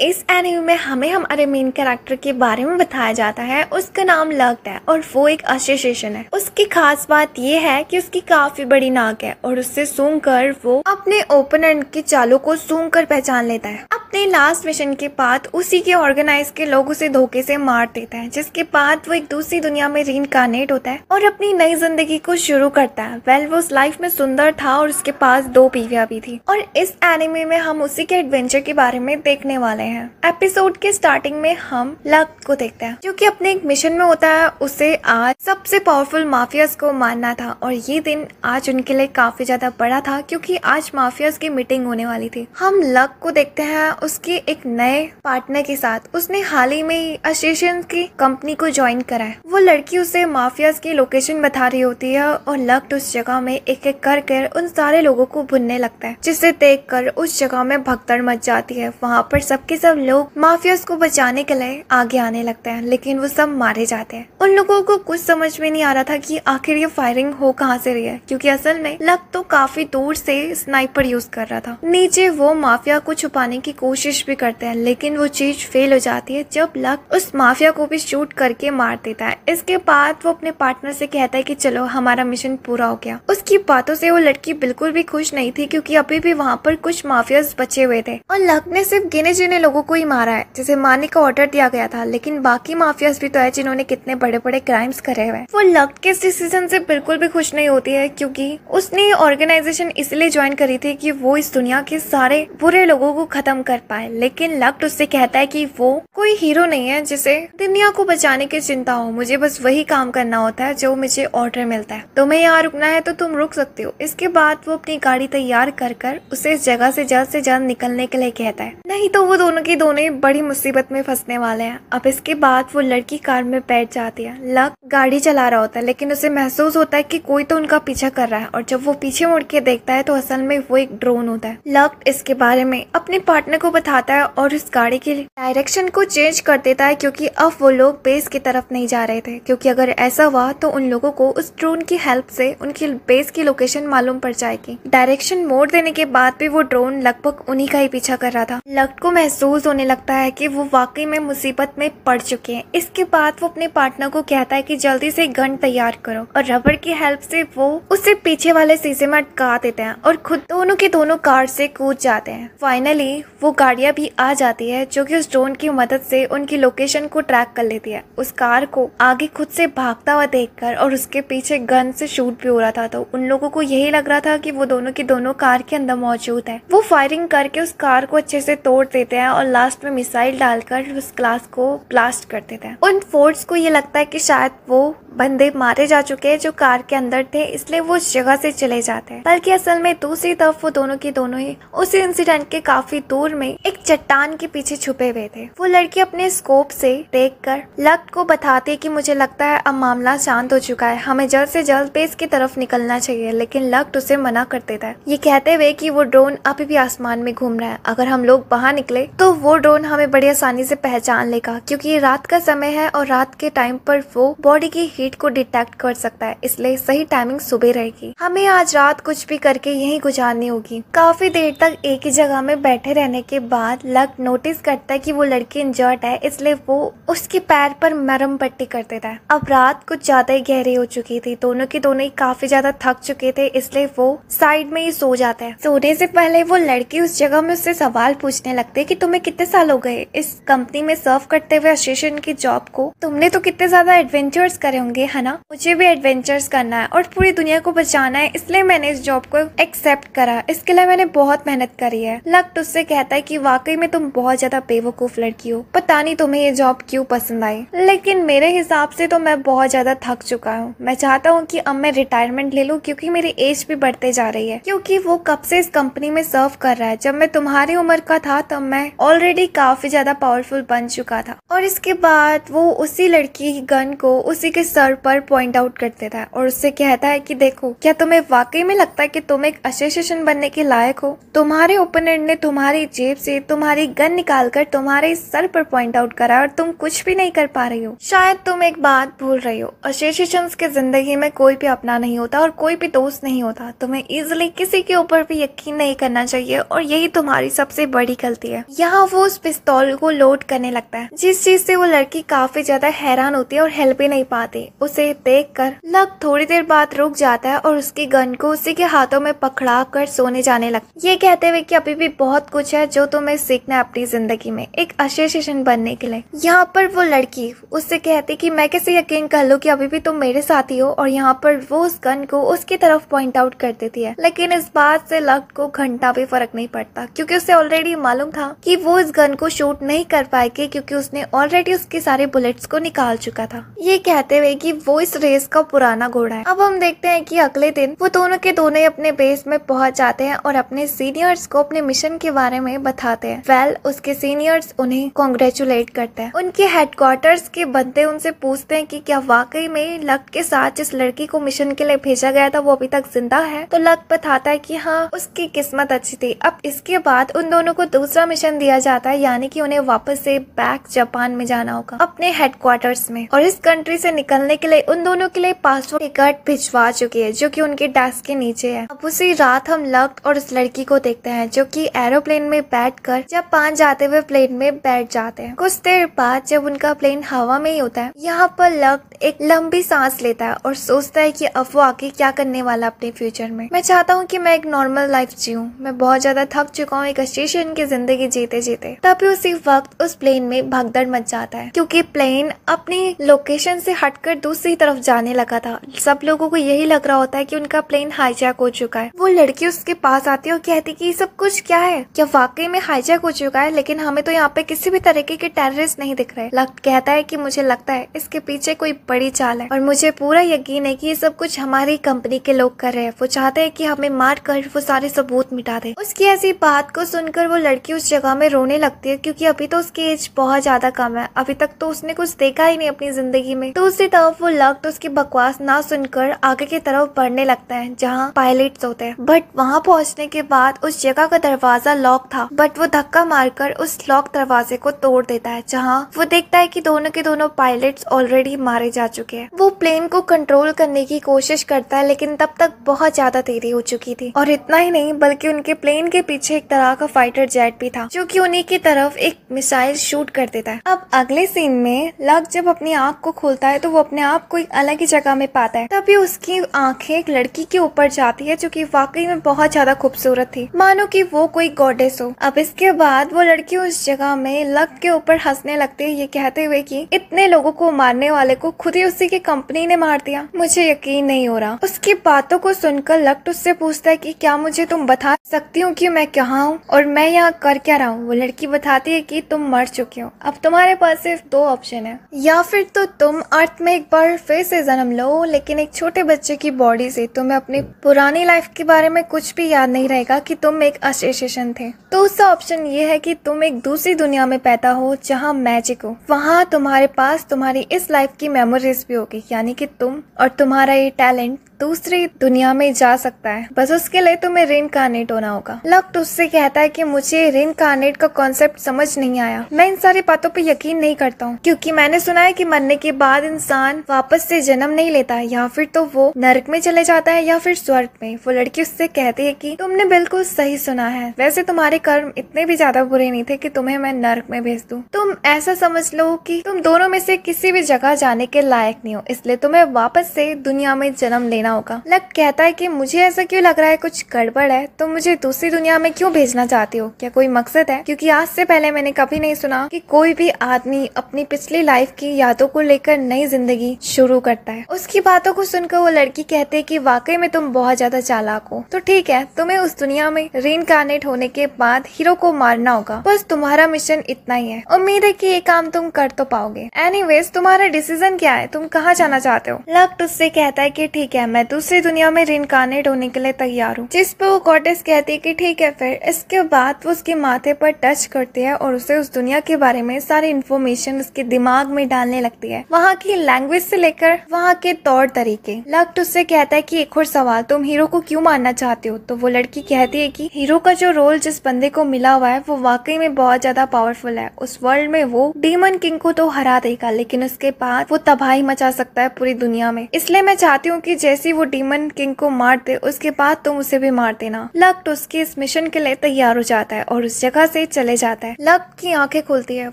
इस एनिमे में हमें हमारे मेन कैरेक्टर के बारे में बताया जाता है उसका नाम लगता है और वो एक एसोसिएशन है उसकी खास बात यह है कि उसकी काफी बड़ी नाक है और उससे सूंघ कर वो अपने एंड के चालों को सूंघ कर पहचान लेता है अपने लास्ट मिशन के बाद उसी के ऑर्गेनाइज के लोग उसे धोखे से मार देता है जिसके बाद वो एक दूसरी दुनिया में रीनकार्नेट होता है और अपनी नई जिंदगी को शुरू करता है वेल वो उस लाइफ में सुंदर था और उसके पास दो पीविया भी थी और इस एनिमे में हम उसी के एडवेंचर के बारे में देखने वाले वाले हैं एपिसोड के स्टार्टिंग में हम लक को देखते हैं जो कि अपने एक मिशन में होता है उसे आज सबसे पावरफुल माफियाज को मारना था और ये दिन आज उनके लिए काफी ज्यादा बड़ा था क्योंकि आज माफियाज की मीटिंग होने वाली थी हम लक को देखते हैं उसके एक नए पार्टनर के साथ उसने हाल ही में एसोसिएशन की कंपनी को ज्वाइन करा है वो लड़की उसे माफियाज की लोकेशन बता रही होती है और लक उस जगह में एक एक कर कर उन सारे लोगों को भुनने लगता है जिसे देख कर उस जगह में भगदड़ मच जाती है वहाँ पर सब सबके सब लोग माफियाज को बचाने के लिए आगे आने लगते हैं लेकिन वो सब मारे जाते हैं उन लोगों को कुछ समझ में नहीं आ रहा था कि आखिर ये फायरिंग हो कहाँ से रही है क्योंकि असल में लक तो काफी दूर से स्नाइपर यूज कर रहा था नीचे वो माफिया को छुपाने की कोशिश भी करते हैं लेकिन वो चीज फेल हो जाती है जब लक उस माफिया को भी शूट करके मार देता है इसके बाद वो अपने पार्टनर से कहता है की चलो हमारा मिशन पूरा हो गया उसकी बातों से वो लड़की बिल्कुल भी खुश नहीं थी क्यूँकी अभी भी वहाँ पर कुछ माफियाज बचे हुए थे और लक ने सिर्फ गिने ने लोगों को ही मारा है जिसे मारने का ऑर्डर दिया गया था लेकिन बाकी माफियाज भी तो है जिन्होंने कितने बड़े बड़े क्राइम्स करे हुए वो लक के इस डिसीजन से बिल्कुल भी खुश नहीं होती है क्योंकि उसने ऑर्गेनाइजेशन इसलिए ज्वाइन करी थी कि वो इस दुनिया के सारे बुरे लोगों को खत्म कर पाए लेकिन लक तो उससे कहता है की वो कोई हीरो नहीं है जिसे दुनिया को बचाने की चिंता हो मुझे बस वही काम करना होता है जो मुझे ऑर्डर मिलता है तुम्हें यहाँ रुकना है तो तुम रुक सकते हो इसके बाद वो अपनी गाड़ी तैयार कर कर उसे इस जगह से जल्द से जल्द निकलने के लिए कहता है नहीं तो वो वो दोनों की दोनों ही बड़ी मुसीबत में फंसने वाले हैं अब इसके बाद वो लड़की कार में बैठ जाती है लक गाड़ी चला रहा होता है लेकिन उसे महसूस होता है कि कोई तो उनका पीछा कर रहा है और जब वो पीछे मुड़ के देखता है तो असल में वो एक ड्रोन होता है लक इसके बारे में अपने पार्टनर को बताता है और उस गाड़ी के डायरेक्शन को चेंज कर देता है क्यूँकी अब वो लोग बेस की तरफ नहीं जा रहे थे क्यूँकी अगर ऐसा हुआ तो उन लोगों को उस ड्रोन की हेल्प से उनकी बेस की लोकेशन मालूम पड़ जाएगी डायरेक्शन मोड़ देने के बाद भी वो ड्रोन लगभग उन्हीं का ही पीछा कर रहा था लक को महसूस होने लगता है कि वो वाकई में मुसीबत में पड़ चुके हैं इसके बाद वो अपने पार्टनर को कहता है कि जल्दी से गन तैयार करो और रबड़ की हेल्प से वो उसे पीछे वाले शीशे में अटका देते हैं और खुद दोनों के दोनों कार से कूद जाते हैं फाइनली वो गाड़िया भी आ जाती है जो की उस ड्रोन की मदद से उनकी लोकेशन को ट्रैक कर लेती है उस कार को आगे खुद से भागता हुआ देख और उसके पीछे गन से शूट भी हो रहा था तो उन लोगों को यही लग रहा था की वो दोनों की दोनों कार के अंदर मौजूद है वो फायरिंग करके उस कार को अच्छे से तोड़ देते देते हैं और लास्ट में मिसाइल डालकर उस क्लास को ब्लास्ट कर देते हैं उन फोर्स को ये लगता है कि शायद वो बंदे मारे जा चुके हैं जो कार के अंदर थे इसलिए वो उस जगह से चले जाते हैं बल्कि असल में दूसरी तरफ वो दोनों की दोनों ही उस इंसिडेंट के काफी दूर में एक चट्टान के पीछे छुपे हुए थे वो लड़की अपने स्कोप से देखकर लक को बताती कि मुझे लगता है अब मामला शांत हो चुका है हमें जल्द से जल्द बेस की तरफ निकलना चाहिए लेकिन लक उसे मना कर देता है ये कहते हुए की वो ड्रोन अभी भी आसमान में घूम रहा है अगर हम लोग बाहर निकले गए तो वो ड्रोन हमें बड़ी आसानी से पहचान लेगा क्योंकि रात का समय है और रात के टाइम पर वो बॉडी की हीट को डिटेक्ट कर सकता है इसलिए सही टाइमिंग सुबह रहेगी हमें आज रात कुछ भी करके यही गुजारनी होगी काफी देर तक एक ही जगह में बैठे रहने के बाद लक नोटिस करता है की वो लड़की इंजर्ड है इसलिए वो उसके पैर पर मरम पट्टी कर देता है अब रात कुछ ज्यादा ही गहरी हो चुकी थी दोनों के दोनों ही काफी ज्यादा थक चुके थे इसलिए वो साइड में ही सो जाता है सोने से पहले वो लड़की उस जगह में उससे सवाल पूछने लगते कि तुम्हें कितने साल हो गए इस कंपनी में सर्व करते हुए असिस्टेंट की जॉब को तुमने तो कितने ज्यादा एडवेंचर्स करे होंगे है ना मुझे भी एडवेंचर्स करना है और पूरी दुनिया को बचाना है इसलिए मैंने इस जॉब को एक्सेप्ट करा इसके लिए मैंने बहुत मेहनत करी है लक तो उससे कहता है की वाकई में तुम बहुत ज्यादा बेवकूफ लड़की हो पता नहीं तुम्हें ये जॉब क्यूँ पसंद आई लेकिन मेरे हिसाब से तो मैं बहुत ज्यादा थक चुका हूँ मैं चाहता हूँ की अब मैं रिटायरमेंट ले लूँ क्यूँकी मेरी एज भी बढ़ते जा रही है क्यूँकी वो कब से इस कंपनी में सर्व कर रहा है जब मैं तुम्हारी उम्र का था तब मैं है ऑलरेडी काफी ज्यादा पावरफुल बन चुका था और इसके बाद वो उसी लड़की की गन को उसी के सर पर पॉइंट आउट करते था और उससे कहता है कि देखो क्या तुम्हें वाकई में लगता है कि तुम एक एसोसिएशन बनने के लायक हो तुम्हारे ओपोनेंट ने तुम्हारी जेब से तुम्हारी गन निकाल कर तुम्हारे सर पर पॉइंट आउट करा और तुम कुछ भी नहीं कर पा रही हो शायद तुम एक बात भूल रही हो एसोसिएशन के जिंदगी में कोई भी अपना नहीं होता और कोई भी दोस्त नहीं होता तुम्हें इजिली किसी के ऊपर भी यकीन नहीं करना चाहिए और यही तुम्हारी सबसे बड़ी गलती है यहाँ वो उस पिस्तौल को लोड करने लगता है जिस चीज से वो लड़की काफी ज्यादा हैरान होती है और हेल्प ही नहीं पाती उसे देख कर लक थोड़ी देर बाद रुक जाता है और उसकी गन को उसी के हाथों में पकड़ा कर सोने जाने लगता ये कहते हुए की अभी भी बहुत कुछ है जो तुम्हें सीखना है अपनी जिंदगी में एक एसोसिएशन बनने के लिए यहाँ पर वो लड़की उससे कहती की मैं कैसे यकीन कर लूँ की अभी भी तुम मेरे साथी हो और यहाँ पर वो उस गन को उसकी तरफ पॉइंट आउट कर देती है लेकिन इस बात से लक को घंटा भी फर्क नहीं पड़ता क्योंकि उसे ऑलरेडी मालूम था कि वो इस गन को शूट नहीं कर पाएगी क्योंकि उसने ऑलरेडी उसके सारे बुलेट्स को निकाल चुका था ये कहते हुए कि वो इस रेस का पुराना घोड़ा है अब हम देखते हैं कि अगले दिन वो दोनों के दोनों ही अपने बेस में पहुंच जाते हैं और अपने सीनियर्स को अपने मिशन के बारे में बताते हैं वेल उसके सीनियर्स उन्हें कॉन्ग्रेचुलेट करते हैं उनके हेडक्वार्टर्स के बंदे उनसे पूछते हैं की क्या वाकई में लक के साथ जिस लड़की को मिशन के लिए भेजा गया था वो अभी तक जिंदा है तो लक बताता है की हाँ उसकी किस्मत अच्छी थी अब इसके बाद उन दोनों को दूसरा मिशन रिटर्न दिया जाता है यानी कि उन्हें वापस से बैक जापान में जाना होगा अपने हेडक्वार्टर्स में और इस कंट्री से निकलने के लिए उन दोनों के लिए पासपोर्ट टिकट भिजवा चुकी है जो कि उनके डेस्क के नीचे है अब उसी रात हम लक्ट और उस लड़की को देखते हैं जो की एरोप्लेन में कर जापान जाते हुए प्लेन में बैठ जाते हैं कुछ देर बाद जब उनका प्लेन हवा में ही होता है यहाँ पर लक एक लंबी सांस लेता है और सोचता है कि अब वो आगे क्या करने वाला अपने फ्यूचर में मैं चाहता हूँ कि मैं एक नॉर्मल लाइफ जीऊँ मैं बहुत ज्यादा थक चुका हूँ एक स्टेशन की जिंदगी जीते जीते तभी उसी वक्त उस प्लेन में भगदड़ मच जाता है क्योंकि प्लेन अपनी लोकेशन से हटकर दूसरी तरफ जाने लगा था सब लोगों को यही लग रहा होता है कि उनका प्लेन हाईजैक हो चुका है वो लड़की उसके पास आती है और कहती कि ये सब कुछ क्या है क्या वाकई में हाईजैक हो चुका है लेकिन हमें तो यहाँ पे किसी भी तरीके के टेररिस्ट नहीं दिख रहे कहता है कि मुझे लगता है इसके पीछे कोई बड़ी चाल है और मुझे पूरा यकीन है कि ये सब कुछ हमारी कंपनी के लोग कर रहे हैं वो चाहते हैं कि हमें मार कर वो सारे सबूत मिटा दे उसकी ऐसी बात को सुनकर वो लड़की उस जगह में रोने लगती है क्योंकि अभी तो उसकी एज बहुत ज्यादा कम है अभी तक तो उसने कुछ देखा ही नहीं अपनी जिंदगी में दूसरी तरफ वो लग तो उसकी बकवास ना सुनकर आगे की तरफ बढ़ने लगता है जहाँ पायलट होते हैं बट वहाँ पहुँचने के बाद उस जगह का दरवाजा लॉक था बट वो धक्का मारकर उस लॉक दरवाजे को तोड़ देता है जहाँ वो देखता है की दोनों के दोनों पायलट ऑलरेडी मारे जा जा चुके हैं वो प्लेन को कंट्रोल करने की कोशिश करता है लेकिन तब तक बहुत ज्यादा तेजी हो चुकी थी और इतना ही नहीं बल्कि उनके प्लेन के पीछे एक तरह का फाइटर जेट भी था जो की उन्हीं की तरफ एक मिसाइल शूट कर देता है अब अगले सीन में लक जब अपनी आँख को खोलता है तो वो अपने आप को एक अलग ही जगह में पाता है तभी उसकी आंखें एक लड़की के ऊपर जाती है जो की वाकई में बहुत ज्यादा खूबसूरत थी मानो की वो कोई गॉडेस हो अब इसके बाद वो लड़की उस जगह में लक के ऊपर हंसने लगती है ये कहते हुए की इतने लोगों को मारने वाले को खुद खुद ही उसी की कंपनी ने मार दिया मुझे यकीन नहीं हो रहा उसकी बातों को सुनकर लक्ट उससे पूछता है कि क्या मुझे तुम बता सकती हो कि मैं कहाँ हूँ और मैं यहाँ कर क्या रहा हूँ वो लड़की बताती है कि तुम मर चुके हो अब तुम्हारे पास सिर्फ दो ऑप्शन है या फिर तो तुम अर्थ में एक बार फिर से जन्म लो लेकिन एक छोटे बच्चे की बॉडी से तुम्हें अपनी पुरानी लाइफ के बारे में कुछ भी याद नहीं रहेगा की तुम एक एसोसिएशन थे तो उसका ऑप्शन ये है की तुम एक दूसरी दुनिया में पैदा हो जहाँ मैजिक हो वहाँ तुम्हारे पास तुम्हारी इस लाइफ की मेमोरी ग्लैमर रेसिपी होगी यानी कि तुम और तुम्हारा ये टैलेंट दूसरी दुनिया में जा सकता है बस उसके लिए तुम्हें कार्नेट होना होगा लक्ट तो उससे कहता है कि मुझे कार्नेट का कॉन्सेप्ट समझ नहीं आया मैं इन सारी बातों पर यकीन नहीं करता हूँ क्योंकि मैंने सुना है कि मरने के बाद इंसान वापस से जन्म नहीं लेता है या फिर तो वो नरक में चले जाता है या फिर स्वर्ग में वो लड़की उससे कहती है की तुमने बिल्कुल सही सुना है वैसे तुम्हारे कर्म इतने भी ज्यादा बुरे नहीं थे की तुम्हें मैं नर्क में भेज दू तुम ऐसा समझ लो की तुम दोनों में से किसी भी जगह जाने के लायक नहीं हो इसलिए तुम्हें वापस से दुनिया में जन्म लेना होगा लक कहता है कि मुझे ऐसा क्यों लग रहा है कुछ गड़बड़ है तो मुझे दूसरी दुनिया में क्यों भेजना चाहते हो क्या कोई मकसद है क्योंकि आज से पहले मैंने कभी नहीं सुना कि कोई भी आदमी अपनी पिछली लाइफ की यादों को लेकर नई जिंदगी शुरू करता है उसकी बातों को सुनकर वो लड़की कहते है की वाकई में तुम बहुत ज्यादा चालाक हो तो ठीक है तुम्हें उस दुनिया में रीइनकारनेट होने के बाद हीरो को मारना होगा बस तुम्हारा मिशन इतना ही है उम्मीद है की ये काम तुम कर तो पाओगे एनी तुम्हारा डिसीजन क्या है तुम कहाँ जाना चाहते हो लक उससे कहता है की ठीक है मैं मैं दूसरी दुनिया में रिनकानेट होने के लिए तैयार हूँ जिस पर वो गॉडेस कहती है कि ठीक है फिर इसके बाद वो उसके माथे पर टच करती है और उसे उस दुनिया के बारे में सारी इन्फॉर्मेशन उसके दिमाग में डालने लगती है वहाँ की लैंग्वेज से लेकर वहाँ के तौर तरीके लक्ट तो उससे कहता है की एक और सवाल तुम हीरो को क्यूँ मानना चाहते हो तो वो लड़की कहती है की हीरो का जो रोल जिस बंदे को मिला हुआ है वो वाकई में बहुत ज्यादा पावरफुल है उस वर्ल्ड में वो डीमन किंग को तो हरा देगा लेकिन उसके बाद वो तबाही मचा सकता है पूरी दुनिया में इसलिए मैं चाहती हूँ की जैसे जैसे वो डीमन किंग को मारते उसके बाद तुम उसे भी मार देना लक्ट तो उसके इस मिशन के लिए तैयार हो जाता है और उस जगह से चले जाता है लक्ट की आंखें खुलती है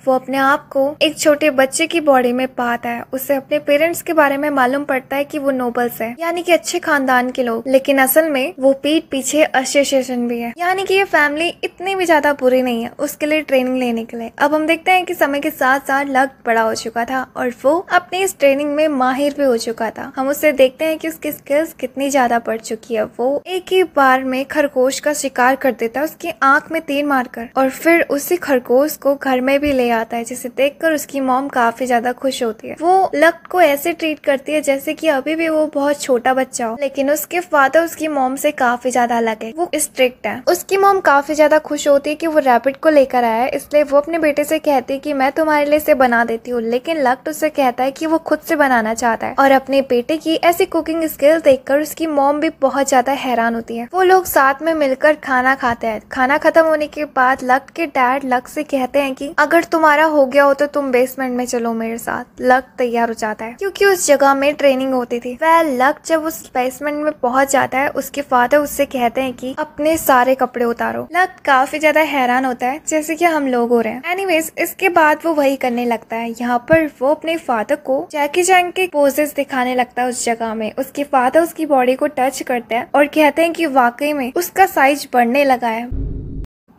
वो अपने आप को एक छोटे बच्चे की बॉडी में पाता है उसे अपने पेरेंट्स के बारे में मालूम पड़ता है की वो नोबल्स है यानी की अच्छे खानदान के लोग लेकिन असल में वो पीठ पीछे एसोसिएशन भी है यानी की ये फैमिली इतनी भी ज्यादा बुरी नहीं है उसके लिए ट्रेनिंग लेने के लिए अब हम देखते हैं की समय के साथ साथ लक्ट बड़ा हो चुका था और वो अपनी इस ट्रेनिंग में माहिर भी हो चुका था हम उसे देखते हैं कि उसके स्किल्स कितनी ज़्यादा बढ़ चुकी है वो एक ही बार में खरगोश का शिकार कर देता है उसकी आंख में तीर मारकर और फिर उसी खरगोश को घर में भी ले आता है जिसे देखकर उसकी मॉम काफी ज्यादा खुश होती है वो लक को ऐसे ट्रीट करती है जैसे कि अभी भी वो बहुत छोटा बच्चा हो लेकिन उसके फादर उसकी मॉम से काफी ज्यादा अलग है वो स्ट्रिक्ट है उसकी मॉम काफी ज्यादा खुश होती है कि वो रेपिड को लेकर आया है इसलिए वो अपने बेटे से कहती है कि मैं तुम्हारे लिए इसे बना देती हूँ लेकिन लक्ट उसे कहता है कि वो खुद से बनाना चाहता है और अपने बेटे की ऐसी कुकिंग स्किल बिल देखकर उसकी मोम भी बहुत ज़्यादा हैरान होती है वो लोग साथ में मिलकर खाना खाते हैं खाना खत्म होने के बाद लक के डैड लक से कहते हैं कि अगर तुम्हारा हो गया हो तो तुम बेसमेंट में चलो मेरे साथ लक तैयार हो जाता है क्योंकि उस जगह में ट्रेनिंग होती थी वह लक जब उस बेसमेंट में पहुंच जाता है उसके फादर उससे कहते हैं कि अपने सारे कपड़े उतारो लक काफी ज्यादा हैरान होता है जैसे कि हम लोग हो रहे हैं एनी इसके बाद वो वही करने लगता है यहाँ पर वो अपने फादर को जैकी जैंग के पोजेस दिखाने लगता है उस जगह में उसके बाद उसकी बॉडी को टच करते हैं और कहते हैं कि वाकई में उसका साइज बढ़ने लगा है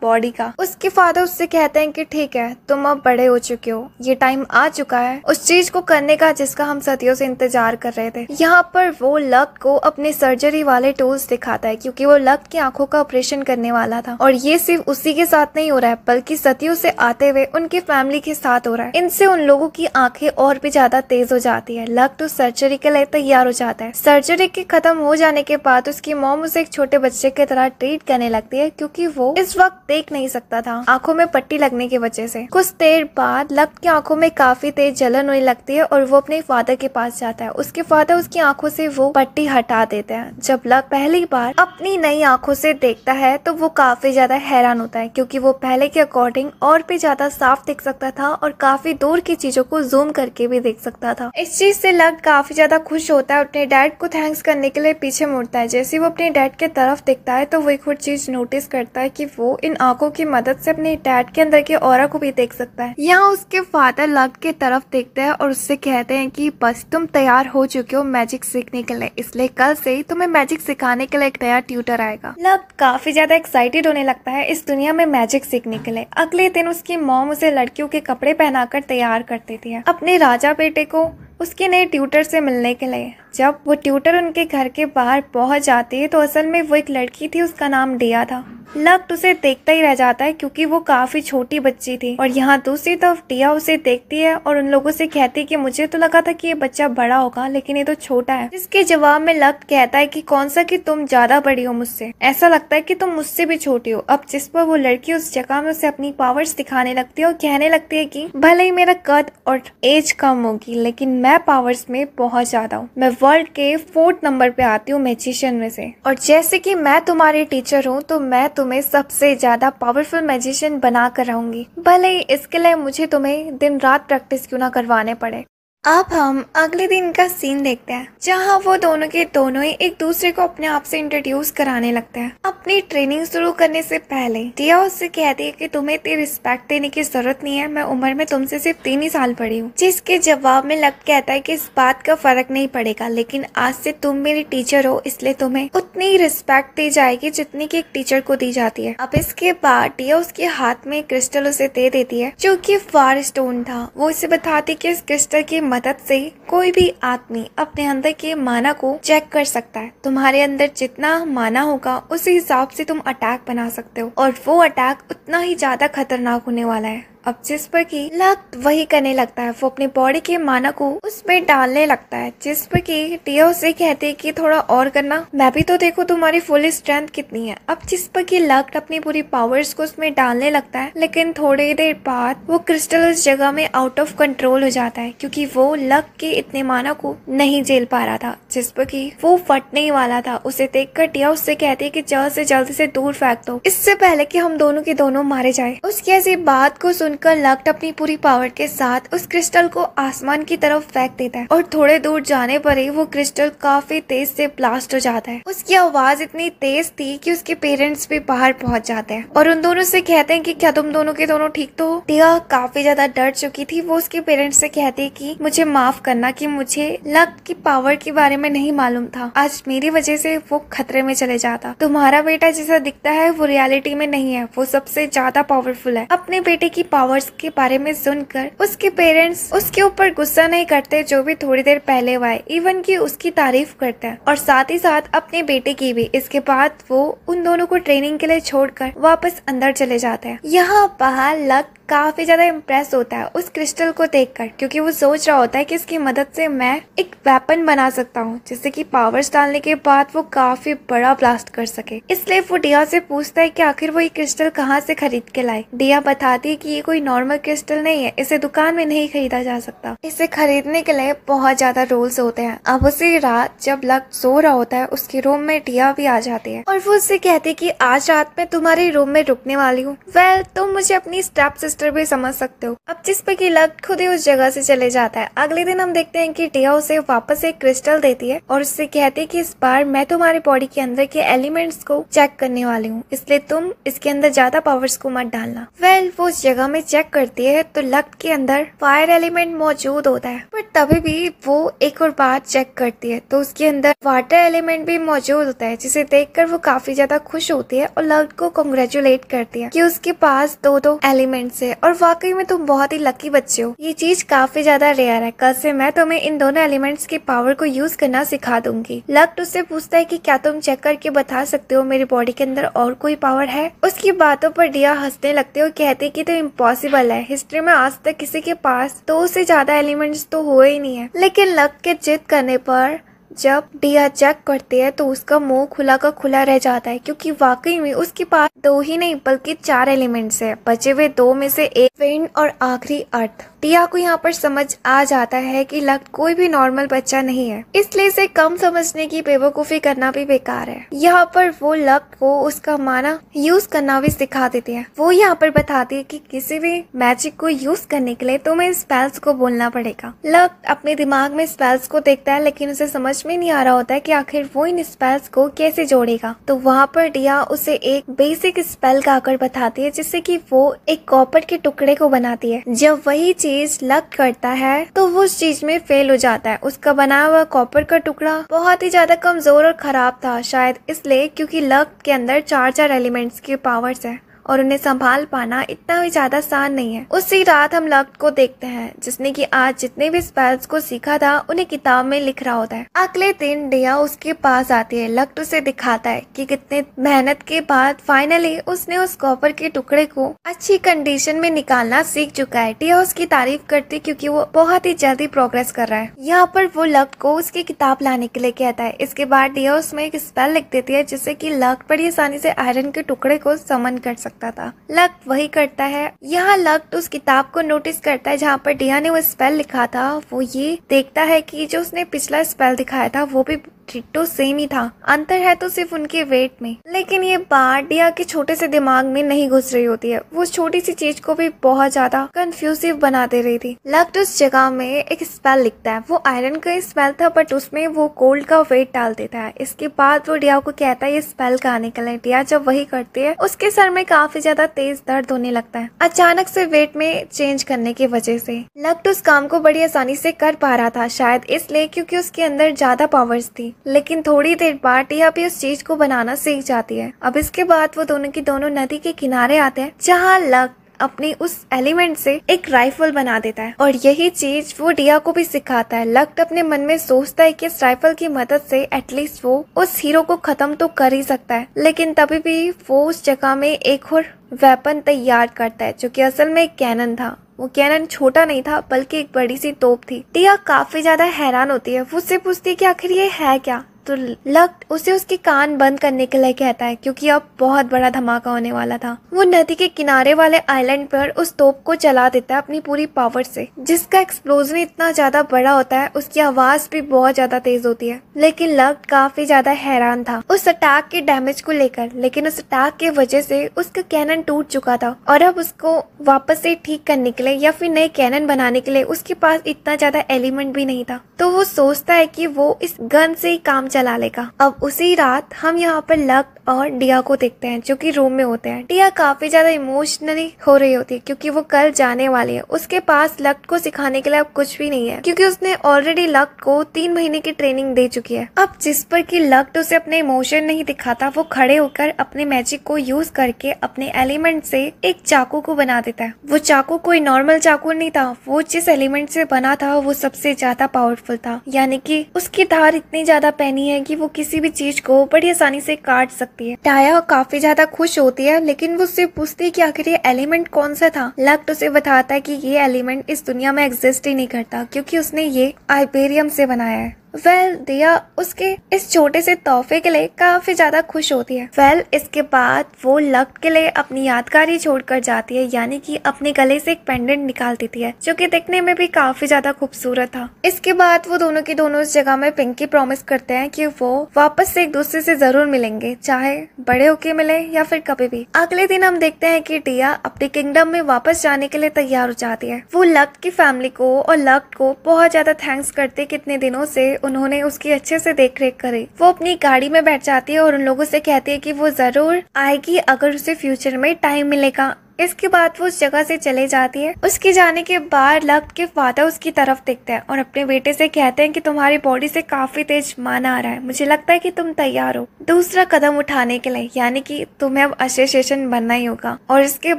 बॉडी का उसके फादर उससे कहते हैं कि ठीक है तुम अब बड़े हो चुके हो ये टाइम आ चुका है उस चीज को करने का जिसका हम सदियों से इंतजार कर रहे थे यहाँ पर वो लक को अपने सर्जरी वाले टूल्स दिखाता है क्योंकि वो लक की आंखों का ऑपरेशन करने वाला था और ये सिर्फ उसी के साथ नहीं हो रहा है बल्कि सदियों से आते हुए उनकी फैमिली के साथ हो रहा है इनसे उन लोगों की आंखें और भी ज्यादा तेज हो जाती है लक तो सर्जरी के लिए तैयार हो जाता है सर्जरी के खत्म हो जाने के बाद उसकी मोम उसे एक छोटे बच्चे की तरह ट्रीट करने लगती है क्योंकि वो इस वक्त देख नहीं सकता था आंखों में पट्टी लगने की वजह से कुछ देर बाद लक की आंखों में काफी तेज जलन होने लगती है और वो अपने फादर के पास जाता है उसके फादर उसकी आंखों से वो पट्टी हटा देते हैं जब लक पहली बार अपनी नई आंखों से देखता है तो वो काफी ज्यादा हैरान होता है क्योंकि वो पहले के अकॉर्डिंग और भी ज्यादा साफ देख सकता था और काफी दूर की चीजों को जूम करके भी देख सकता था इस चीज से लग काफी ज्यादा खुश होता है अपने डैड को थैंक्स करने के लिए पीछे मुड़ता है जैसे वो अपने डैड के तरफ देखता है तो वो एक और चीज नोटिस करता है कि वो इन आंखों की मदद से अपने डैड के अंदर के और को भी देख सकता है यहाँ उसके फादर लक के तरफ देखते हैं और उससे कहते हैं कि बस तुम तैयार हो चुके हो मैजिक सीखने के लिए इसलिए कल से ही तुम्हें मैजिक सिखाने के लिए एक नया ट्यूटर आएगा लक मतलब काफी ज्यादा एक्साइटेड होने लगता है इस दुनिया में मैजिक सीखने के लिए अगले दिन उसकी मोम उसे लड़कियों के कपड़े पहना तैयार करती थी अपने राजा बेटे को उसके नए ट्यूटर से मिलने के लिए जब वो ट्यूटर उनके घर के बाहर पहुंच जाती है तो असल में वो एक लड़की थी उसका नाम डिया था लक उसे देखता ही रह जाता है क्योंकि वो काफी छोटी बच्ची थी और यहाँ दूसरी तरफ डिया उसे देखती है और उन लोगों से कहती है कि मुझे तो लगा था कि ये बच्चा बड़ा होगा लेकिन ये तो छोटा है जिसके जवाब में लक कहता है कि कौन सा कि तुम ज्यादा बड़ी हो मुझसे ऐसा लगता है कि तुम मुझसे भी छोटी हो अब जिस पर वो लड़की उस जगह में उसे अपनी पावर्स दिखाने लगती है और कहने लगती है की भले ही मेरा कद और एज कम होगी लेकिन मैं पावर्स में बहुत ज्यादा हूँ मैं वर्ल्ड के फोर्थ नंबर पे आती हूँ मैजिशियन में से और जैसे कि मैं तुम्हारी टीचर हूँ तो मैं तुम्हें सबसे ज्यादा पावरफुल मैजिशियन बना कर रहूंगी भले ही इसके लिए मुझे तुम्हें दिन रात प्रैक्टिस क्यों ना करवाने पड़े अब हम अगले दिन का सीन देखते हैं जहां वो दोनों के दोनों ही एक दूसरे को अपने आप से इंट्रोड्यूस कराने लगते हैं अपनी ट्रेनिंग शुरू करने से पहले दिया उससे कहती है कि तुम्हें इतनी रिस्पेक्ट देने की जरूरत नहीं है मैं उम्र में तुमसे सिर्फ तीन ही साल पड़ी हूँ जिसके जवाब में लग कहता है की इस बात का फर्क नहीं पड़ेगा लेकिन आज से तुम मेरी टीचर हो इसलिए तुम्हें उतनी रिस्पेक्ट दी जाएगी जितनी की एक टीचर को दी जाती है अब इसके बाद टिया उसके हाथ में क्रिस्टल उसे दे देती है जो की फार स्टोन था वो इसे बताती की इस क्रिस्टल की मदद से कोई भी आदमी अपने अंदर के माना को चेक कर सकता है तुम्हारे अंदर जितना माना होगा उसी हिसाब से तुम अटैक बना सकते हो और वो अटैक उतना ही ज्यादा खतरनाक होने वाला है अब जिस पर की लत वही करने लगता है वो अपनी बॉडी के माना को उसमें डालने लगता है जिस पर की टिया उसे कहती है कि थोड़ा और करना मैं भी तो देखो तुम्हारी फुल स्ट्रेंथ कितनी है अब जिस पर की लक अपनी पूरी पावर्स को उसमें डालने लगता है लेकिन थोड़ी देर बाद वो क्रिस्टल उस जगह में आउट ऑफ कंट्रोल हो जाता है क्योंकि वो लक के इतने माना को नहीं झेल पा रहा था जिस पर की वो फटने ही वाला था उसे देख कर टिया उससे कहती है की जल्द से जल्द इसे दूर फेंक दो इससे पहले की हम दोनों के दोनों मारे जाए उसकी ऐसी बात को सुन सुनकर लक्ट अपनी पूरी पावर के साथ उस क्रिस्टल को आसमान की तरफ फेंक देता है और थोड़े दूर जाने पर ही वो क्रिस्टल काफी तेज से ब्लास्ट हो जाता है उसकी आवाज इतनी तेज थी कि उसके पेरेंट्स भी बाहर पहुंच जाते हैं और उन दोनों से कहते हैं कि क्या तुम दोनों के दोनों ठीक तो हो दिया काफी ज्यादा डर चुकी थी वो उसके पेरेंट्स से कहती है की मुझे माफ करना की मुझे लक की पावर के बारे में नहीं मालूम था आज मेरी वजह से वो खतरे में चले जाता तुम्हारा बेटा जैसा दिखता है वो रियालिटी में नहीं है वो सबसे ज्यादा पावरफुल है अपने बेटे की पावर पावर्स के बारे में सुनकर उसके पेरेंट्स उसके ऊपर गुस्सा नहीं करते जो भी थोड़ी देर पहले हुआ है इवन की उसकी तारीफ करते हैं और साथ ही साथ अपने बेटे की भी इसके बाद वो उन दोनों को ट्रेनिंग के लिए छोड़कर वापस अंदर चले जाते हैं यहाँ बाहर लक काफ़ी ज़्यादा इम्प्रेस होता है उस क्रिस्टल को देखकर क्योंकि वो सोच रहा होता है कि इसकी मदद से मैं एक वेपन बना सकता हूँ जिससे कि पावर्स डालने के बाद वो काफ़ी बड़ा ब्लास्ट कर सके इसलिए वो डिया से पूछता है कि आखिर वो ये क्रिस्टल कहाँ से खरीद के लाए डिया बताती है कि ये कोई नॉर्मल क्रिस्टल नहीं है इसे दुकान में नहीं खरीदा जा सकता इसे खरीदने के लिए बहुत ज़्यादा रूल्स होते हैं अब उसी रात जब लक सो रहा होता है उसके रूम में डिया भी आ जाती है और वो उससे कहती है की आज रात में तुम्हारे रूम में रुकने वाली हूँ वेल तुम मुझे अपनी स्टेप सिस्टम डिजास्टर भी समझ सकते हो अब जिस पर की लक खुद ही उस जगह से चले जाता है अगले दिन हम देखते हैं कि टिया उसे वापस एक क्रिस्टल देती है और उससे कहती है कि इस बार मैं तुम्हारी बॉडी के अंदर के एलिमेंट्स को चेक करने वाली हूँ इसलिए तुम इसके अंदर ज्यादा पावर्स को मत डालना वेल well, वो उस जगह में चेक करती है तो लक के अंदर फायर एलिमेंट मौजूद होता है बट तभी भी वो एक और बार चेक करती है तो उसके अंदर वाटर एलिमेंट भी मौजूद होता है जिसे देख वो काफी ज्यादा खुश होती है और लक को कॉन्ग्रेचुलेट करती है की उसके पास दो दो एलिमेंट्स से और वाकई में तुम बहुत ही लकी बच्चे हो ये चीज काफी ज्यादा रेयर है कल से मैं तुम्हें इन दोनों एलिमेंट्स के पावर को यूज करना सिखा दूंगी लक तो उससे पूछता है की क्या तुम चेक करके बता सकते हो मेरी बॉडी के अंदर और कोई पावर है उसकी बातों पर डिया हंसने लगते हो कहते की तो इम्पॉसिबल है हिस्ट्री में आज तक किसी के पास दो तो से ज्यादा एलिमेंट्स तो हुए ही नहीं है लेकिन लक के जिद करने पर जब डिया चेक करते हैं तो उसका मुंह खुला का खुला रह जाता है क्योंकि वाकई में उसके पास दो ही नहीं बल्कि चार एलिमेंट्स है बचे हुए दो में से एक विंड और आखिरी अर्थ डिया को यहाँ पर समझ आ जाता है कि लक कोई भी नॉर्मल बच्चा नहीं है इसलिए इसे कम समझने की बेवकूफी करना भी बेकार है यहाँ पर वो लक को उसका माना यूज करना भी सिखा देती है वो यहाँ पर बताती है कि किसी भी मैजिक को यूज करने के लिए तुम्हें स्पेल्स को बोलना पड़ेगा लक अपने दिमाग में स्पेल्स को देखता है लेकिन उसे समझ में में नहीं आ रहा होता है कि आखिर वो इन स्पेल्स को कैसे जोड़ेगा तो वहाँ पर डिया उसे एक बेसिक स्पेल का आकर बताती है जिससे कि वो एक कॉपर के टुकड़े को बनाती है जब वही चीज लग करता है तो वो उस चीज में फेल हो जाता है उसका बनाया हुआ कॉपर का टुकड़ा बहुत ही ज्यादा कमजोर और खराब था शायद इसलिए क्योंकि लक के अंदर चार चार एलिमेंट्स की पावर्स है और उन्हें संभाल पाना इतना भी ज्यादा आसान नहीं है उसी रात हम लक को देखते हैं जिसने की आज जितने भी स्पेल्स को सीखा था उन्हें किताब में लिख रहा होता है अगले दिन डिया उसके पास आती है लक्ट उसे दिखाता है कि कितने मेहनत के बाद फाइनली उसने उस कॉपर के टुकड़े को अच्छी कंडीशन में निकालना सीख चुका है डिया उसकी तारीफ करती क्योंकि वो बहुत ही जल्दी प्रोग्रेस कर रहा है यहाँ पर वो लक्ट को उसकी किताब लाने के लिए कहता है इसके बाद डिया उसमें एक स्पेल लिख देती है जिससे की लक बड़ी आसानी से आयरन के टुकड़े को समन कर सकता सकता था लक वही करता है यहाँ लक उस किताब को नोटिस करता है जहाँ पर डिया ने वो स्पेल लिखा था वो ये देखता है कि जो उसने पिछला स्पेल दिखाया था वो भी चिट्टो सेम ही था अंतर है तो सिर्फ उनके वेट में लेकिन ये बात डिया के छोटे से दिमाग में नहीं घुस रही होती है वो छोटी सी चीज को भी बहुत ज्यादा कंफ्यूजिव बना दे रही थी लक्ट तो उस जगह में एक स्पेल लिखता है वो आयरन का स्पेल था बट उसमें वो कोल्ड का वेट डाल देता है इसके बाद वो डिया को कहता है ये स्पेल कहा निकले डिया जब वही करती है उसके सर में काफी ज्यादा तेज दर्द होने लगता है अचानक से वेट में चेंज करने की वजह से लक्ट तो उस काम को बड़ी आसानी से कर पा रहा था शायद इसलिए क्योंकि उसके अंदर ज्यादा पावर्स थी लेकिन थोड़ी देर बाद टिया भी उस चीज को बनाना सीख जाती है अब इसके बाद वो दोनों की दोनों नदी के किनारे आते हैं जहाँ लक अपने उस एलिमेंट से एक राइफल बना देता है और यही चीज वो डिया को भी सिखाता है लक्ट तो अपने मन में सोचता है कि इस राइफल की मदद से एटलीस्ट वो उस हीरो को खत्म तो कर ही सकता है लेकिन तभी भी वो उस जगह में एक और वेपन तैयार करता है जो कि असल में एक कैनन था वो कैनन छोटा नहीं था बल्कि एक बड़ी सी तोप थी टिया काफी ज्यादा हैरान होती है उससे पूछती है कि आखिर ये है क्या तो लक उसे उसके कान बंद करने के लिए कहता है क्योंकि अब बहुत बड़ा धमाका होने वाला था वो नदी के किनारे वाले आइलैंड पर उस तोप को चला देता है अपनी पूरी पावर से जिसका एक्सप्लोजन इतना ज्यादा बड़ा होता है उसकी आवाज भी बहुत ज्यादा तेज होती है लेकिन लक काफी ज्यादा हैरान था उस अटैक के डैमेज को लेकर लेकिन उस अटैक की वजह से उसका कैनन टूट चुका था और अब उसको वापस से ठीक करने के लिए या फिर नए कैनन बनाने के लिए उसके पास इतना ज्यादा एलिमेंट भी नहीं था तो वो सोचता है की वो इस गन से ही काम जला लेगा अब उसी रात हम यहाँ पर लक और डिया को देखते हैं जो कि रूम में होते हैं डिया काफी ज्यादा इमोशनली हो रही होती है क्योंकि वो कल जाने वाली है उसके पास लक को सिखाने के लिए अब कुछ भी नहीं है क्योंकि उसने ऑलरेडी लक को तीन महीने की ट्रेनिंग दे चुकी है अब जिस पर की लक्ट उसे अपने इमोशन नहीं दिखाता वो खड़े होकर अपने मैजिक को यूज करके अपने एलिमेंट से एक चाकू को बना देता है वो चाकू कोई नॉर्मल चाकू नहीं था वो जिस एलिमेंट से बना था वो सबसे ज्यादा पावरफुल था यानी की उसकी धार इतनी ज्यादा पहनी है की वो किसी भी चीज को बड़ी आसानी से काट सकती सकती है टाया काफी ज्यादा खुश होती है लेकिन वो उससे पूछती है कि आखिर ये एलिमेंट कौन सा था लक्ट तो उसे बताता है कि ये एलिमेंट इस दुनिया में एग्जिस्ट ही नहीं करता क्योंकि उसने ये आइबेरियम से बनाया है वेल well, दिया उसके इस छोटे से तोहफे के लिए काफी ज्यादा खुश होती है वेल well, इसके बाद वो लक के लिए अपनी यादगारी छोड़कर जाती है यानी कि अपने गले से एक पेंडेंट निकाल देती है जो कि देखने में भी काफी ज्यादा खूबसूरत था इसके बाद वो दोनों की दोनों उस जगह में पिंकी प्रॉमिस करते हैं की वो वापस से एक दूसरे से जरूर मिलेंगे चाहे बड़े होके मिले या फिर कभी भी अगले दिन हम देखते हैं की डिया अपने किंगडम में वापस जाने के लिए तैयार हो जाती है वो लक की फैमिली को और लक को बहुत ज्यादा थैंक्स करते कितने दिनों से उन्होंने उसकी अच्छे से देख रेख करी वो अपनी गाड़ी में बैठ जाती है और उन लोगों से कहती है कि वो जरूर आएगी अगर उसे फ्यूचर में टाइम मिलेगा इसके बाद वो उस जगह से चले जाती है उसके जाने के बाद लक के फादर उसकी तरफ देखते हैं और अपने बेटे से कहते हैं कि तुम्हारी बॉडी से काफी तेज माना आ रहा है मुझे लगता है कि तुम तैयार हो दूसरा कदम उठाने के लिए यानी कि तुम्हें अब एसोसिएशन बनना ही होगा और इसके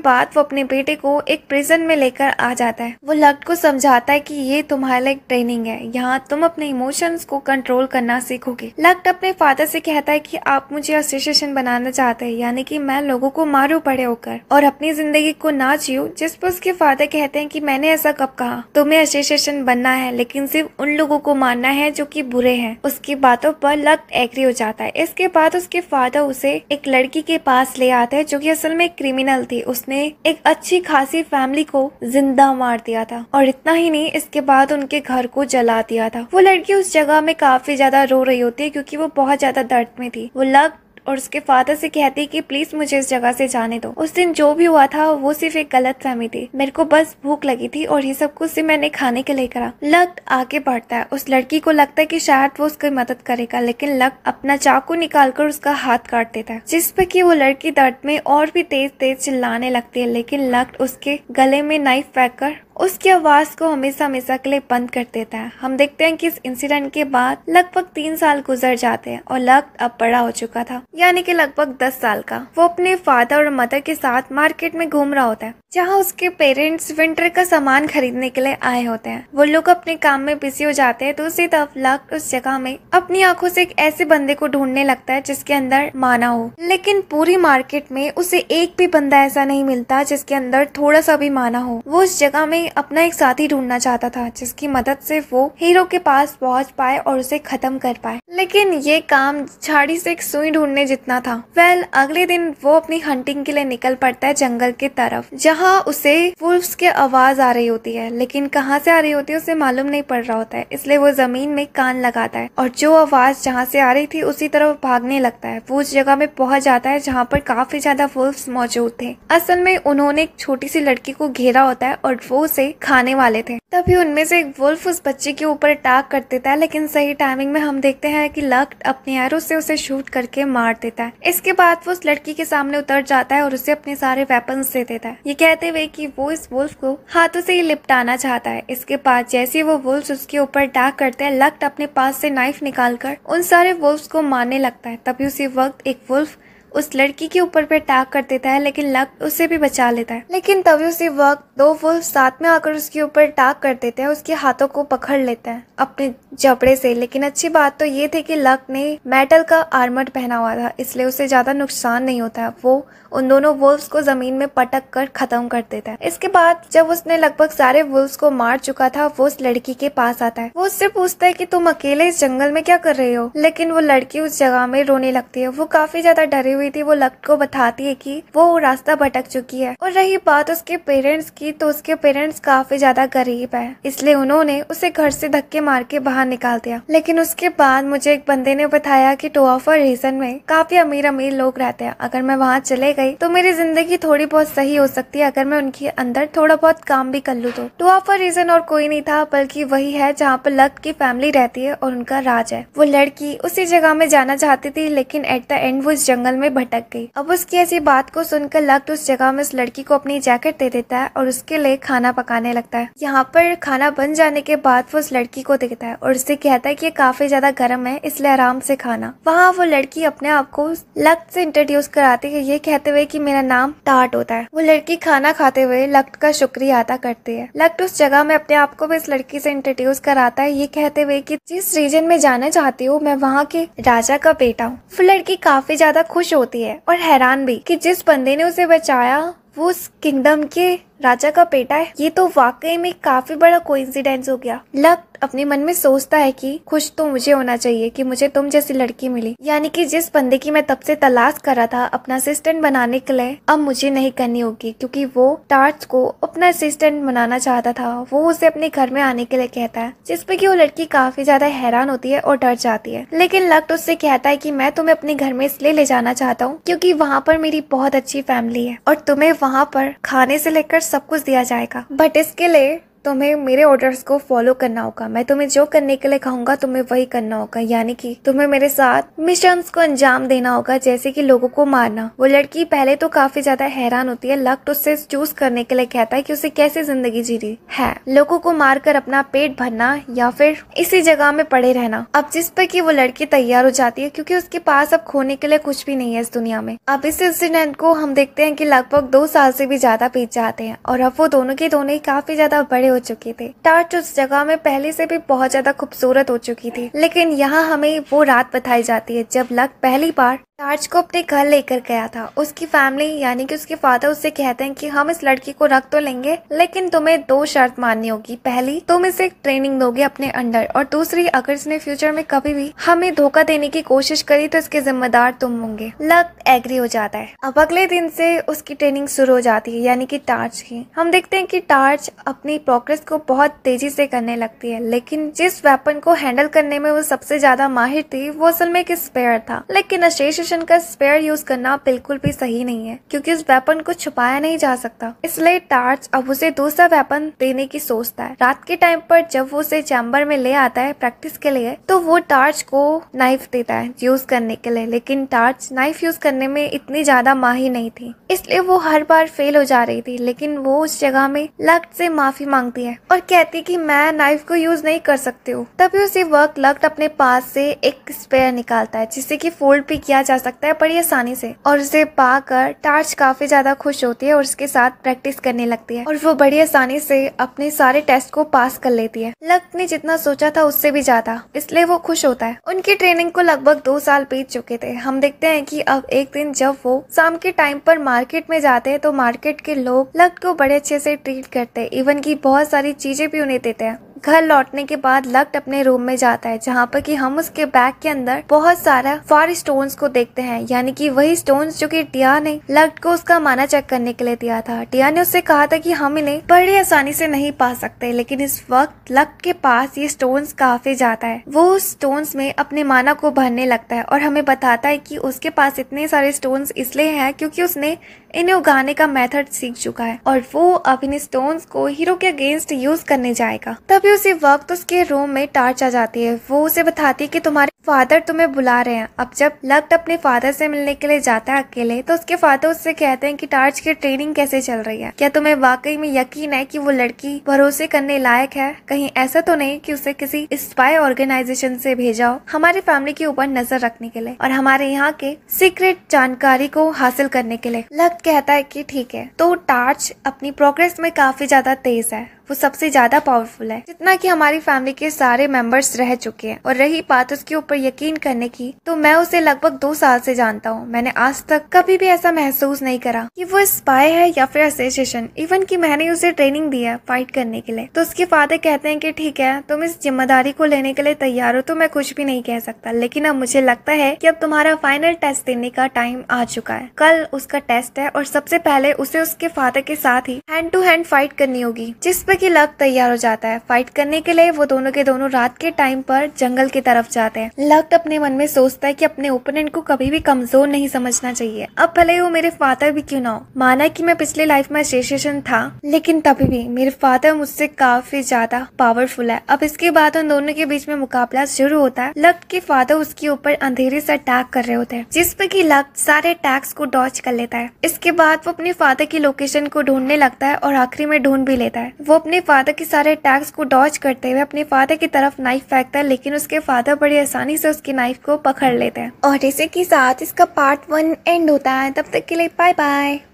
बाद वो अपने बेटे को एक प्रिजन में लेकर आ जाता है वो लक को समझाता है की ये तुम्हारे लिए ट्रेनिंग है यहाँ तुम अपने इमोशन को कंट्रोल करना सीखोगे लक्ट अपने फादर से कहता है की आप मुझे एसोसिएशन बनाना चाहते है यानी की मैं लोगो को मारू पड़े होकर और अपनी जिंदगी को ना जियो जिस पर उसके फादर कहते हैं कि मैंने ऐसा कब कहा तुम्हें एसोसिएशन बनना है लेकिन सिर्फ उन लोगों को मानना है जो कि बुरे हैं उसकी बातों पर लक एग्री हो जाता है इसके बाद उसके फादर उसे एक लड़की के पास ले आते हैं जो की असल में क्रिमिनल थी उसने एक अच्छी खासी फैमिली को जिंदा मार दिया था और इतना ही नहीं इसके बाद उनके घर को जला दिया था वो लड़की उस जगह में काफी ज्यादा रो रही होती है क्योंकि वो बहुत ज्यादा दर्द में थी वो लक और उसके फादर से कहती कि प्लीज मुझे इस जगह से जाने दो उस दिन जो भी हुआ था वो सिर्फ एक गलत फहमी थी मेरे को बस भूख लगी थी और ये सब कुछ सिर्फ मैंने खाने के लिए करा लक आगे बढ़ता है उस लड़की को लगता है कि शायद वो उसकी मदद करेगा लेकिन लक अपना चाकू निकालकर उसका हाथ काट देता है जिस पर की वो लड़की दर्द में और भी तेज तेज चिल्लाने लगती है लेकिन लक उसके गले में नाइफ फेंक उसकी आवाज़ को हमेशा हमेशा के लिए बंद कर देता है हम देखते हैं कि इस इंसिडेंट के बाद लगभग तीन साल गुजर जाते हैं और लक अब बड़ा हो चुका था यानी कि लगभग दस साल का वो अपने फादर और मदर के साथ मार्केट में घूम रहा होता है जहाँ उसके पेरेंट्स विंटर का सामान खरीदने के लिए आए होते हैं वो लोग अपने काम में बिजी हो जाते हैं तो उसी तरफ लक उस जगह में अपनी आंखों से एक ऐसे बंदे को ढूंढने लगता है जिसके अंदर माना हो लेकिन पूरी मार्केट में उसे एक भी बंदा ऐसा नहीं मिलता जिसके अंदर थोड़ा सा भी माना हो वो उस जगह में अपना एक साथी ढूंढना चाहता था जिसकी मदद से वो हीरो के पास पहुंच पाए और उसे खत्म कर पाए लेकिन ये काम झाड़ी से एक सुई ढूंढने जितना था वेल well, अगले दिन वो अपनी हंटिंग के लिए निकल पड़ता है जंगल की तरफ जहाँ उसे वुल्फ्स की आवाज आ रही होती है लेकिन कहाँ से आ रही होती है उसे मालूम नहीं पड़ रहा होता है इसलिए वो जमीन में कान लगाता है और जो आवाज जहाँ से आ रही थी उसी तरफ भागने लगता है वो उस जगह में पहुंच जाता है जहाँ पर काफी ज्यादा वुल्फ मौजूद थे असल में उन्होंने एक छोटी सी लड़की को घेरा होता है और वो उसे खाने वाले थे तभी उनमें से एक वुल्फ उस बच्चे के ऊपर अटैक कर देता है लेकिन सही टाइमिंग में हम देखते हैं कि लक अपने एरो से उसे शूट करके मार देता है इसके बाद वो उस लड़की के सामने उतर जाता है और उसे अपने सारे वेपन दे देता है ये कहते हुए की वो इस वुल्फ को हाथों से ही लिपटाना चाहता है इसके बाद जैसे वो वुल्फ उसके ऊपर अटैक करते हैं लक्ट अपने पास से नाइफ निकाल उन सारे वुल्फ को मारने लगता है तभी उसी वक्त एक वुल्फ उस लड़की के ऊपर पे अटैक कर देता है लेकिन लक उसे भी बचा लेता है लेकिन तभी उसी वक्त दो वो साथ में आकर उसके ऊपर अटैक कर देते हैं उसके हाथों को पकड़ लेते हैं अपने जबड़े से लेकिन अच्छी बात तो ये थी कि लक ने मेटल का आर्मर पहना हुआ था इसलिए उसे ज्यादा नुकसान नहीं होता है वो उन दोनों वुल्फ्स को जमीन में पटक कर खत्म कर देता है इसके बाद जब उसने लगभग सारे वुल्फ्स को मार चुका था वो उस लड़की के पास आता है वो उससे पूछता है की तुम अकेले इस जंगल में क्या कर रहे हो लेकिन वो लड़की उस जगह में रोने लगती है वो काफी ज्यादा डरी हुई थी वो लक को बताती है की वो रास्ता भटक चुकी है और रही बात उसके पेरेंट्स की तो उसके पेरेंट्स काफी ज्यादा गरीब है इसलिए उन्होंने उसे घर से धक्के मार के बाहर निकाल दिया लेकिन उसके बाद मुझे एक बंदे ने बताया कि टोआफर रीजन में काफी अमीर अमीर लोग रहते हैं अगर मैं वहाँ चले गई गई तो मेरी जिंदगी थोड़ी बहुत सही हो सकती है अगर मैं उनके अंदर थोड़ा बहुत काम भी कर लू तो टू ऑफ अ रीजन और कोई नहीं था बल्कि वही है जहाँ पर लक की फैमिली रहती है और उनका राज है वो लड़की उसी जगह में जाना चाहती थी लेकिन एट द एंड वो इस जंगल में भटक गई अब उसकी ऐसी बात को सुनकर लक उस जगह में उस लड़की को अपनी जैकेट दे देता है और उसके लिए खाना पकाने लगता है यहाँ पर खाना बन जाने के बाद वो उस लड़की को देखता है और उससे कहता है की काफी ज्यादा गर्म है इसलिए आराम से खाना वहाँ वो लड़की अपने आप को लक से इंट्रोड्यूस कराती है ये कहते हुए कि मेरा नाम टाट होता है वो लड़की खाना खाते हुए लक्ट का शुक्रिया अदा करती है लक्ट उस जगह में अपने आप को भी इस लड़की से इंट्रोड्यूस कराता है ये कहते हुए कि जिस रीजन में जाना चाहती हूँ मैं वहाँ के राजा का बेटा हूँ फिर लड़की काफी ज्यादा खुश होती है और हैरान भी की जिस बंदे ने उसे बचाया वो उस किंगडम के राजा का बेटा है ये तो वाकई में काफी बड़ा कोइंसिडेंस हो गया लक अपने मन में सोचता है कि खुश तो मुझे होना चाहिए कि मुझे तुम जैसी लड़की मिली यानी कि जिस बंदे की मैं तब से तलाश कर रहा था अपना असिस्टेंट बनाने के लिए अब मुझे नहीं करनी होगी क्योंकि वो टार्च को अपना असिस्टेंट बनाना चाहता था वो उसे अपने घर में आने के लिए कहता है जिसपे की वो लड़की काफी ज्यादा हैरान होती है और डर जाती है लेकिन लक्ट तो उससे कहता है की मैं तुम्हें अपने घर में इसलिए ले जाना चाहता हूँ क्यूँकी वहाँ पर मेरी बहुत अच्छी फैमिली है और तुम्हे वहाँ पर खाने से लेकर सब कुछ दिया जाएगा बट इसके लिए तुम्हें मेरे ऑर्डर्स को फॉलो करना होगा मैं तुम्हें जो करने के लिए कहूंगा तुम्हें वही करना होगा यानी कि तुम्हें मेरे साथ मिशन को अंजाम देना होगा जैसे कि लोगों को मारना वो लड़की पहले तो काफी ज्यादा हैरान होती है लक तो उससे चूज करने के लिए कहता है कि उसे कैसे जिंदगी जी रही है लोगों को मारकर अपना पेट भरना या फिर इसी जगह में पड़े रहना अब जिस पर की वो लड़की तैयार हो जाती है क्यूँकी उसके पास अब खोने के लिए कुछ भी नहीं है इस दुनिया में अब इस इंसिडेंट को हम देखते हैं की लगभग दो साल से भी ज्यादा पीछे आते हैं और अब वो दोनों के दोनों ही काफी ज्यादा बड़े हो चुके थे टार्च उस जगह में पहले से भी बहुत ज्यादा खूबसूरत हो चुकी थी लेकिन यहाँ हमें वो रात बताई जाती है जब लक पहली बार टार्च को अपने घर लेकर गया था उसकी फैमिली यानी कि उसके फादर उससे कहते हैं कि हम इस लड़की को रख तो लेंगे लेकिन तुम्हें दो शर्त माननी होगी पहली तुम इसे ट्रेनिंग दोगे अपने अंडर और दूसरी अगर इसने फ्यूचर में कभी भी हमें धोखा देने की कोशिश करी तो इसके जिम्मेदार तुम होंगे लक एग्री हो जाता है अब अगले दिन से उसकी ट्रेनिंग शुरू हो जाती है यानी की टार्च की हम देखते हैं की टार्च अपनी प्रोग्रेस को बहुत तेजी से करने लगती है लेकिन जिस वेपन को हैंडल करने में वो सबसे ज्यादा माहिर थी वो असल में एक स्पेयर था लेकिन अशेष एक्सप्रेशन का स्पेयर यूज करना बिल्कुल भी सही नहीं है क्योंकि उस वेपन को छुपाया नहीं जा सकता इसलिए टार्च अब उसे दूसरा वेपन देने की सोचता है रात के टाइम पर जब वो उसे चैम्बर में ले आता है प्रैक्टिस के लिए तो वो टार्च को नाइफ देता है यूज करने के लिए लेकिन टार्च नाइफ यूज करने में इतनी ज्यादा माहिर नहीं थी इसलिए वो हर बार फेल हो जा रही थी लेकिन वो उस जगह में लक्ट से माफी मांगती है और कहती है मैं नाइफ को यूज नहीं कर सकती हूँ तभी उसे वर्क लक अपने पास से एक स्पेयर निकालता है जिसे की फोल्ड भी किया जा जा सकता है बड़ी आसानी से और उसे पाकर टार्च काफी ज्यादा खुश होती है और उसके साथ प्रैक्टिस करने लगती है और वो बड़ी आसानी से अपने सारे टेस्ट को पास कर लेती है लक ने जितना सोचा था उससे भी ज्यादा इसलिए वो खुश होता है उनकी ट्रेनिंग को लगभग दो साल बीत चुके थे हम देखते हैं कि अब एक दिन जब वो शाम के टाइम पर मार्केट में जाते हैं तो मार्केट के लोग लक को बड़े अच्छे से ट्रीट करते हैं इवन की बहुत सारी चीजें भी उन्हें देते हैं घर लौटने के बाद लक्ट अपने रूम में जाता है जहाँ पर कि हम उसके बैग के अंदर बहुत सारा फार स्टोन्स को देखते हैं यानी कि वही स्टोन्स जो कि टिया ने लक्ट को उसका माना चेक करने के लिए दिया था टिया ने उससे कहा था कि हम इन्हें बड़ी आसानी से नहीं पा सकते लेकिन इस वक्त लक्ट के पास ये स्टोन्स काफी जाता है वो स्टोन्स में अपने माना को भरने लगता है और हमें बताता है की उसके पास इतने सारे स्टोन्स इसलिए है क्यूँकी उसने इन्हें उगाने का मेथड सीख चुका है और वो अब इन स्टोन को हीरो के अगेंस्ट यूज करने जाएगा तभी उसी वक्त उसके रूम में टार्च आ जाती है वो उसे बताती है की तुम्हारे फादर तुम्हें बुला रहे हैं अब जब लक्ट अपने फादर से मिलने के लिए जाता है अकेले तो उसके फादर उससे कहते हैं कि टार्च की ट्रेनिंग कैसे चल रही है क्या तुम्हें वाकई में यकीन है कि वो लड़की भरोसे करने लायक है कहीं ऐसा तो नहीं कि उसे किसी स्पाई ऑर्गेनाइजेशन से भेजाओ हमारी फैमिली के ऊपर नजर रखने के लिए और हमारे यहाँ के सीक्रेट जानकारी को हासिल करने के लिए लक्ट कहता है कि ठीक है तो टार्च अपनी प्रोग्रेस में काफी ज्यादा तेज है वो सबसे ज्यादा पावरफुल है जितना कि हमारी फैमिली के सारे मेंबर्स रह चुके हैं और रही बात उसके ऊपर यकीन करने की तो मैं उसे लगभग दो साल से जानता हूँ मैंने आज तक कभी भी ऐसा महसूस नहीं करा कि वो स्पाई है या फिर एसोसिएशन इवन कि मैंने उसे ट्रेनिंग दी है फाइट करने के लिए तो उसके फादर कहते हैं की ठीक है तुम इस जिम्मेदारी को लेने के लिए तैयार हो तो मैं कुछ भी नहीं कह सकता लेकिन अब मुझे लगता है की अब तुम्हारा फाइनल टेस्ट देने का टाइम आ चुका है कल उसका टेस्ट है और सबसे पहले उसे उसके फादर के साथ ही हैंड टू हैंड फाइट करनी होगी जिस पर पर कि लक तैयार हो जाता है फाइट करने के लिए वो दोनों के दोनों रात के टाइम पर जंगल की तरफ जाते हैं लक तो अपने मन में सोचता है कि अपने ओपोनेंट को कभी भी कमजोर नहीं समझना चाहिए अब भले वो मेरे फादर भी क्यों ना हो माना कि मैं पिछले लाइफ में एसोसिएशन था लेकिन तभी भी मेरे फादर मुझसे काफी ज्यादा पावरफुल है अब इसके बाद उन दोनों के बीच में मुकाबला शुरू होता है लक के फादर उसके ऊपर अंधेरे से अटैक कर रहे होते हैं पर की लक सारे अटैक्स को डॉच कर लेता है इसके बाद वो अपने फादर की लोकेशन को ढूंढने लगता है और आखिरी में ढूंढ भी लेता है वो अपने फादर के सारे अटैक्स को डॉच करते हुए अपने फादर की तरफ नाइफ फेंकता है लेकिन उसके फादर बड़ी आसानी से उसकी नाइफ को पकड़ लेते हैं और इसी के साथ इसका पार्ट वन एंड होता है तब तक के लिए बाय बाय